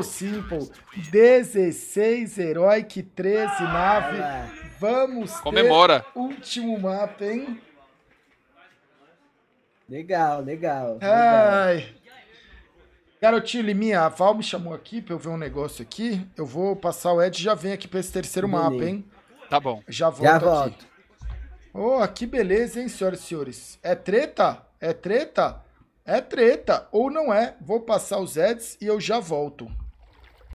Simple, 16 Heroic, 13 nave. Ah, é. Vamos Comemora. último mapa, hein? Legal, legal. Ai. legal. Garotinho Liminha, a Val me chamou aqui pra eu ver um negócio aqui. Eu vou passar o Ed e já vem aqui pra esse terceiro Beleza. mapa, hein? Tá bom. Já volto já volto. Oh, que beleza, hein, senhoras e senhores. É treta? É treta? É treta. Ou não é. Vou passar os Eds e eu já volto.